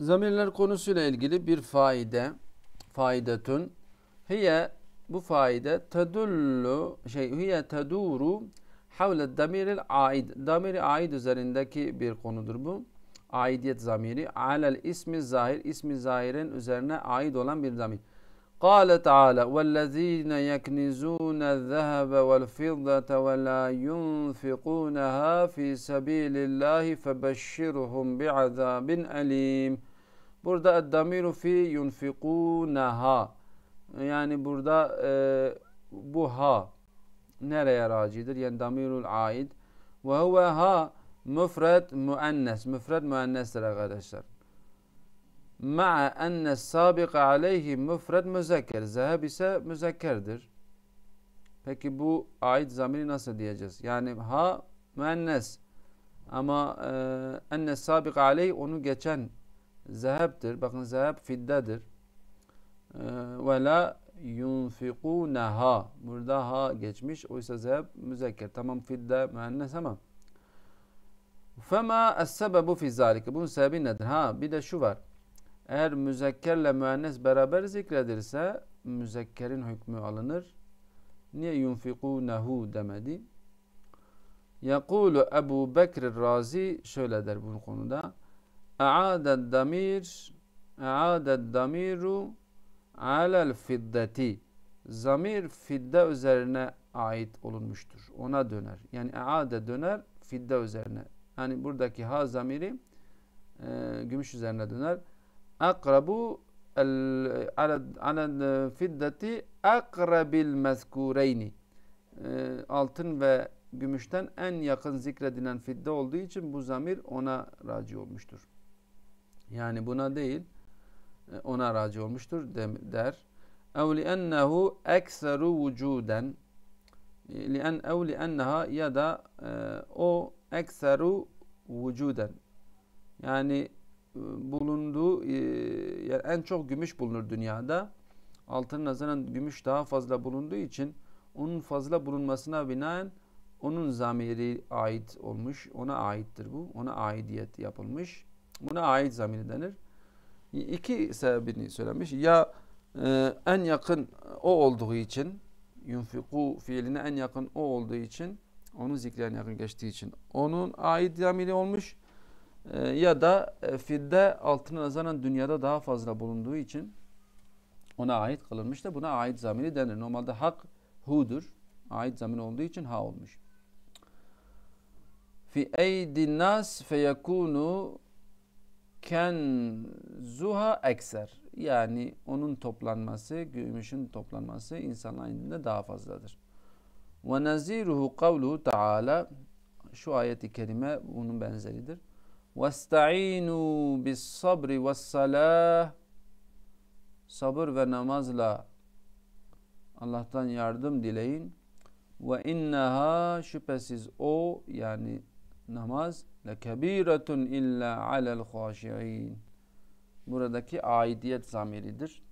Zamirler konusuyla ilgili bir faide, faidetun. Hiye bu faide tedullu şey hiye teduru havle damiril aid. Damiri aid üzerindeki bir konudur bu. Aidiyet zamiri alel ismi zahir ismi zahirin üzerine ait olan bir zamir. قال تعالى والذين يكنزون الذهب والفضة ولا ينفقونها في سبيل الله فبشرهم بعذاب أليم Burada الضمير في ينفقونها yani burada e, bu ha nereye racidir? Yani damirul aid ve huve ha müfred müennes. Müfred müennestir arkadaşlar. ma'a enne sabika aleyhi müfred müzekker. Zeheb ise müzekkerdir. Peki bu ait zamiri nasıl diyeceğiz? Yani ha müennes ama e, enne sabika aleyh onu geçen zehebtir. Bakın zeheb fiddedir. E, ve la yunfikuneha. Burada ha geçmiş. Oysa zeheb müzekker. Tamam fidde müennes ama Fema es sebebu fi zalike. Bunun sebebi nedir? Ha bir de şu var. Eğer müzekkerle müennes beraber zikredilse müzekkerin hükmü alınır. Niye yunfikunehu demedi? Yekulu Ebu Bekir Razi şöyle der bu konuda. E'adet damir e'adet damiru alel fiddeti zamir fidde üzerine ait olunmuştur. Ona döner. Yani e'ade döner fidde üzerine. Yani buradaki ha zamiri e, gümüş üzerine döner akrabu alad e, fiddati akrabil mezkureyni e, altın ve gümüşten en yakın zikredilen fidde olduğu için bu zamir ona raci olmuştur. Yani buna değil e, ona raci olmuştur der. اَوْ لِأَنَّهُ اَكْسَرُ وُجُودًا لِأَنْ اَوْ لِأَنَّهَا ya da e, o ekseru vücuden yani bulunduğu e, yani en çok gümüş bulunur dünyada. Altın nazaran gümüş daha fazla bulunduğu için onun fazla bulunmasına binaen onun zamiri ait olmuş. Ona aittir bu. Ona aidiyet yapılmış. Buna ait zamiri denir. İki sebebini söylemiş. Ya e, en yakın o olduğu için yunfiku fiiline en yakın o olduğu için onu zikre en yakın geçtiği için onun ait zamiri olmuş ee, ya da e, fidde altına nazaran dünyada daha fazla bulunduğu için ona ait kılınmış da buna ait zamiri denir. Normalde hak hu'dur. Ait zamin olduğu için ha olmuş. Fi eydin nas ken zuha ekser. Yani onun toplanması, gümüşün toplanması insanların indinde daha fazladır. Ve naziruhu kavluhu taala şu ayeti kerime bunun benzeridir. Vesta'inu bis sabri ve salah. Sabır ve namazla Allah'tan yardım dileyin. Ve innaha şüphesiz o yani namaz lekebiretun illa alel haşi'in. Buradaki aidiyet zamiridir.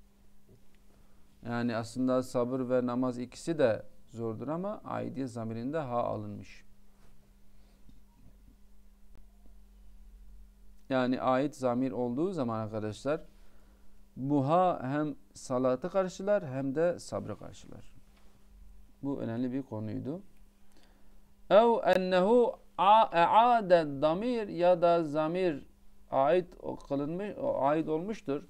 Yani aslında sabır ve namaz ikisi de zordur ama aidiyet zamirinde ha alınmış. Yani ait zamir olduğu zaman arkadaşlar muha hem salatı karşılar hem de sabrı karşılar. Bu önemli bir konuydu. Ev ennehu a'ade damir ya da zamir ait kılınmış ait olmuştur.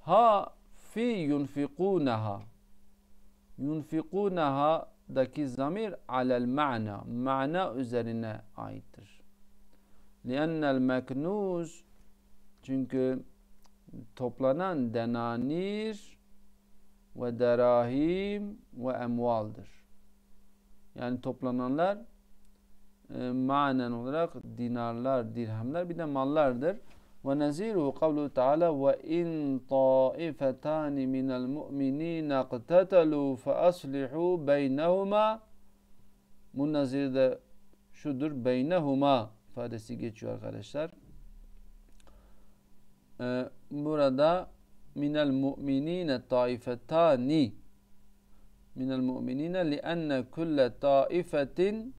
Ha fi yunfikunaha yunfikunaha daki zamir alel ma'na mana üzerine aittir. لِأَنَّ الْمَكْنُوز Çünkü toplanan denanir ve derahim ve emvaldır. Yani toplananlar e, manen olarak dinarlar, dirhemler, bir de mallardır. Ve neziruhu kavlu ta'ala ve in taifetani minel mu'minine qtetelu fe aslihu beynehuma Bunun neziri de şudur beynehuma ifadesi geçiyor arkadaşlar. Ee, burada minel mu'minine taifetani minel mu'minine li'enne kulle taifetin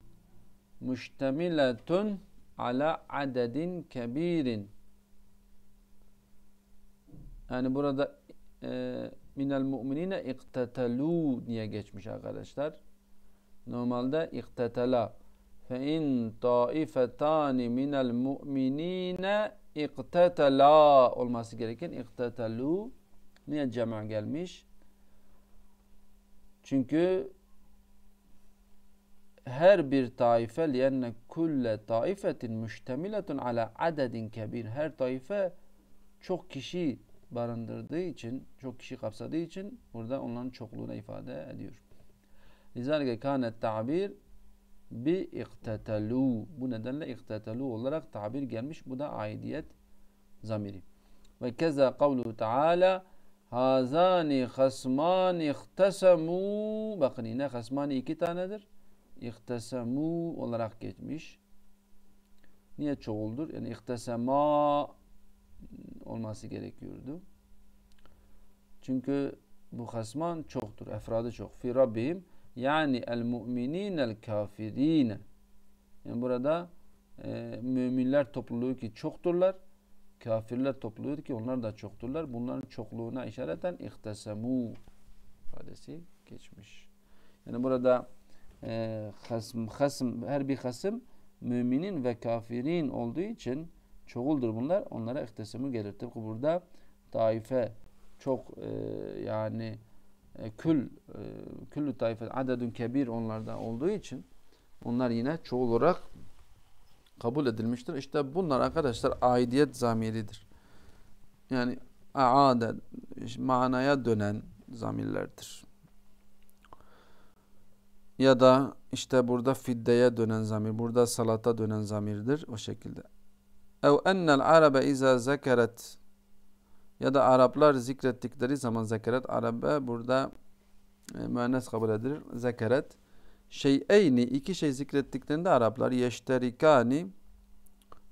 müştemiletun ala adedin kebirin yani burada e, minel mu'minine iktetelû diye geçmiş arkadaşlar. Normalde iktetela فَاِنْ طَائِفَتَانِ مِنَ الْمُؤْمِن۪ينَ اِقْتَتَلَا olması gereken اِقْتَتَلُوا niye cema gelmiş? Çünkü her bir taife liyenne kulle taifetin müştemiletun ala adedin kebir. Her taife çok kişi barındırdığı için, çok kişi kapsadığı için burada onların çokluğuna ifade ediyor. Lizalike kânet ta'bir bi iktetelu. Bu nedenle iktetelu olarak tabir gelmiş. Bu da aidiyet zamiri. Ve keza kavlu Teala Hazani hasman ihtasamu. Bakın yine hasmani iki tanedir. İhtasamu olarak geçmiş. Niye çoğuldur? Yani ihtasama olması gerekiyordu. Çünkü bu hasman çoktur. Efradı çok. Fi Rabbihim yani el mu'minînel kafirîne. Yani burada e, müminler topluluğu ki çokturlar. Kafirler topluluğu ki onlar da çokturlar. Bunların çokluğuna işareten ihtasemû ifadesi geçmiş. Yani burada e, hasm, hasm, her bir hasım müminin ve kafirin olduğu için çoğuldur bunlar. Onlara ihtisamı gelir. Tıpkı burada taife çok e, yani e, kül e, küllü tayfe adedun kebir onlardan olduğu için onlar yine çoğul olarak kabul edilmiştir. İşte bunlar arkadaşlar aidiyet zamiridir. Yani aade manaya dönen zamirlerdir. Ya da işte burada fiddeye dönen zamir, burada salata dönen zamirdir o şekilde. Ev ennel arabe iza zekeret ya da Araplar zikrettikleri zaman zekeret Arabe burada e, müennes kabul edilir. Zekeret şeyeyni iki şey zikrettiklerinde Araplar yeşterikani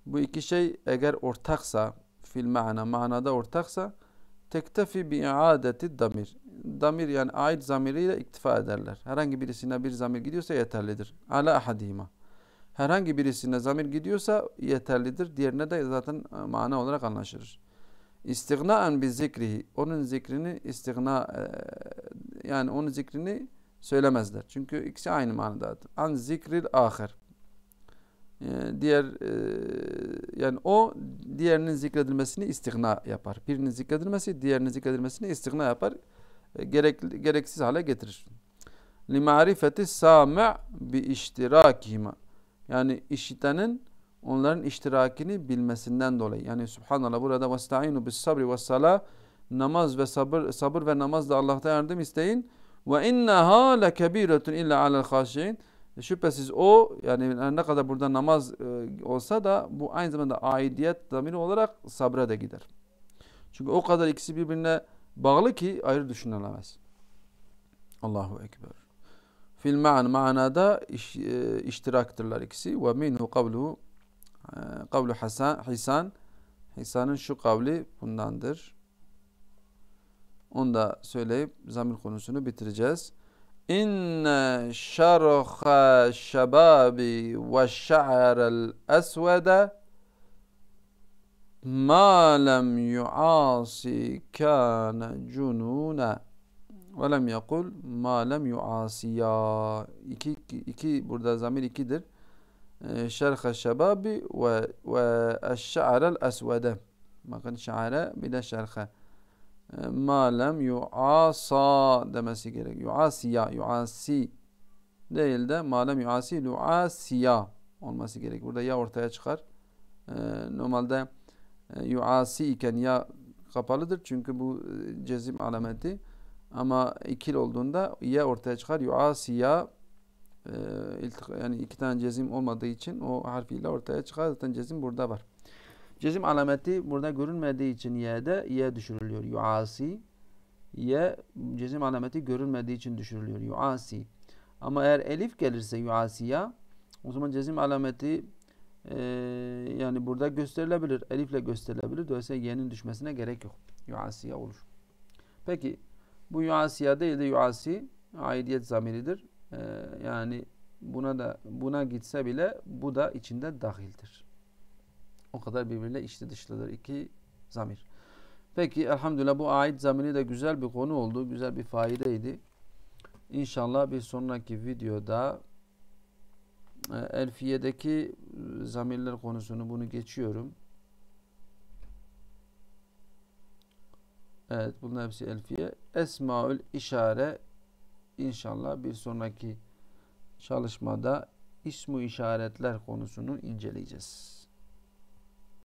bu iki şey eğer ortaksa fil mana manada ortaksa tektefi bi iadeti damir. Damir yani ait zamiriyle iktifa ederler. Herhangi birisine bir zamir gidiyorsa yeterlidir. Ala ahadihima. Herhangi birisine zamir gidiyorsa yeterlidir. Diğerine de zaten e, mana olarak anlaşılır istignaen bi zikrihi onun zikrini istigna e, yani onun zikrini söylemezler. Çünkü ikisi aynı manadadır. An zikril ahir. Yani e, diğer e, yani o diğerinin zikredilmesini istigna yapar. Birinin zikredilmesi diğerinin zikredilmesini istigna yapar. Gerek, gereksiz hale getirir. Li marifeti sami' bi iştirakihima. Yani işitenin onların iştirakini bilmesinden dolayı. Yani subhanallah burada vestainu bis sabri ve sala namaz ve sabır sabır ve namazla Allah'ta yardım isteyin. Ve innaha lekebiretun illa alel haşin. E, şüphesiz o yani ne kadar burada namaz e, olsa da bu aynı zamanda aidiyet zamiri olarak sabra da gider. Çünkü o kadar ikisi birbirine bağlı ki ayrı düşünülemez. Allahu Ekber. Fil ma'an manada iş, e, iştiraktırlar ikisi. Ve minhu kavluhu ee, kavlu Hasan, Hisan. Hisan'ın şu kavli bundandır. Onu da söyleyip zamir konusunu bitireceğiz. İnne şerha şebabi ve şa'rel esvede ma lem yuasi kâne cunûne ve lem yakul ma lem yuasiya. İki, iki, burada zamir ikidir. E, şerhe şebabi ve, ve eşşa'rel esvede. Bakın şa're bir de şerhe. E, ma lem yu'asa demesi gerek. Yu'asiya, yu'asi değil de ma lem yu'asi, lu'asiya olması gerek. Burada ya ortaya çıkar. E, normalde yu'asi iken ya kapalıdır. Çünkü bu cezim alameti. Ama ikil olduğunda ya ortaya çıkar. Yu'asiya ee, yani iki tane cezim olmadığı için o harfiyle ortaya çıkar. Zaten cezim burada var. Cezim alameti burada görünmediği için y'de ye düşürülüyor. Yuasi ye cezim alameti görünmediği için düşürülüyor. Yuasi. Ama eğer elif gelirse yuasiya o zaman cezim alameti e, yani burada gösterilebilir. Elifle gösterilebilir. Dolayısıyla ye'nin düşmesine gerek yok. Yuasiya olur. Peki bu yuasiya değil de yuasi aidiyet zamiridir. Ee, yani buna da buna gitse bile bu da içinde dahildir. O kadar birbiriyle içli dışlıdır iki zamir. Peki elhamdülillah bu ait zamiri de güzel bir konu oldu. Güzel bir faideydi. İnşallah bir sonraki videoda e, Elfiye'deki zamirler konusunu bunu geçiyorum. Evet bunlar hepsi Elfiye. Esmaül işare İnşallah bir sonraki çalışmada ismu işaretler konusunu inceleyeceğiz.